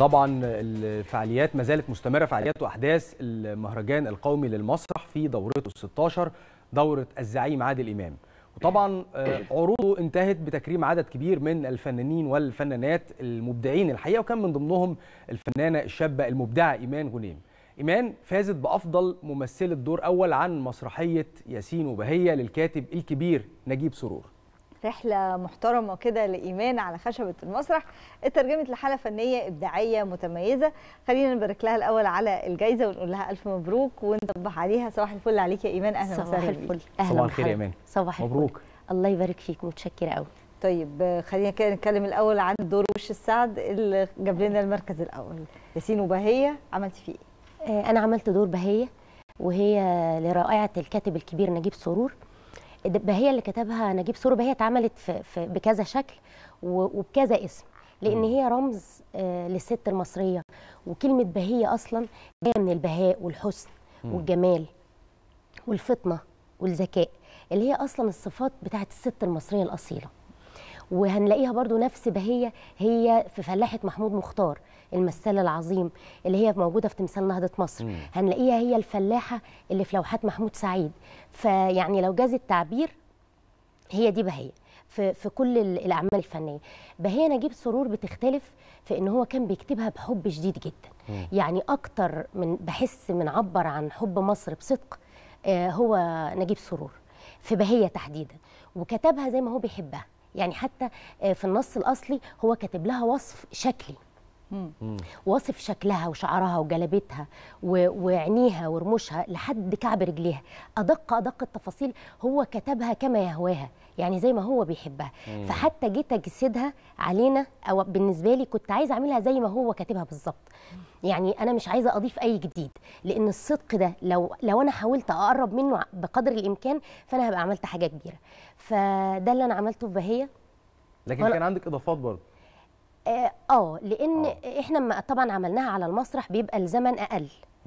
طبعا الفعاليات ما زالت مستمره فعاليات واحداث المهرجان القومي للمسرح في دورته ال 16 دوره الزعيم عادل امام وطبعا آه، عروضه انتهت بتكريم عدد كبير من الفنانين والفنانات المبدعين الحقيقه وكان من ضمنهم الفنانه الشابه المبدعه ايمان غنيم إيمان فازت بأفضل ممثلة دور أول عن مسرحية ياسين وبهية للكاتب الكبير نجيب سرور رحله محترمه كده لايمان على خشبه المسرح اترجمت لحاله فنيه ابداعيه متميزه خلينا نبارك لها الاول على الجائزه ونقول لها الف مبروك ونصبح عليها صباح الفل عليك يا ايمان اهلا وسهلا صباح الفل اهلا صباح الخير يا ايمان صباح الفل مبروك الله يبارك فيك متشكره قوي طيب خلينا كده نتكلم الاول عن دور وش السعد اللي جاب لنا المركز الاول ياسين وبهيه عملتي فيه ايه؟ آه، انا عملت دور بهيه وهي لرائعه الكاتب الكبير نجيب سرور إيه هي اللي كتبها نجيب سوري هي اتعملت في, في بكذا شكل وبكذا اسم لان هي رمز آه، للست المصريه وكلمه بهيه اصلا جايه من البهاء والحسن والجمال والفطنه والذكاء اللي هي اصلا الصفات بتاعت الست المصريه الاصيله وهنلاقيها برضو نفس بهية هي في فلاحة محمود مختار المثال العظيم اللي هي موجودة في تمثال نهضة مصر مم. هنلاقيها هي الفلاحة اللي في لوحات محمود سعيد فيعني لو جاز التعبير هي دي بهية في, في كل الأعمال الفنية بهية نجيب سرور بتختلف في ان هو كان بيكتبها بحب شديد جدا مم. يعني اكتر من بحس من عبر عن حب مصر بصدق آه هو نجيب سرور في بهية تحديدا وكتبها زي ما هو بيحبها يعني حتى آه، في النص الاصلي هو كاتب لها وصف شكلي واصف شكلها وشعرها وجلابتها وعينيها ورموشها لحد كعب رجليها ادق ادق التفاصيل هو كتبها كما يهواها يعني زي ما هو بيحبها مم. فحتى جيت تجسيدها علينا او بالنسبه لي كنت عايزه اعملها زي ما هو كاتبها بالظبط يعني انا مش عايزه اضيف اي جديد لان الصدق ده لو لو انا حاولت اقرب منه بقدر الامكان فانا هبقى عملت حاجه كبيره فده اللي انا عملته في بهيه لكن كان عندك اضافات برضه آه،, اه لان أوه. احنا طبعا عملناها على المسرح بيبقى الزمن اقل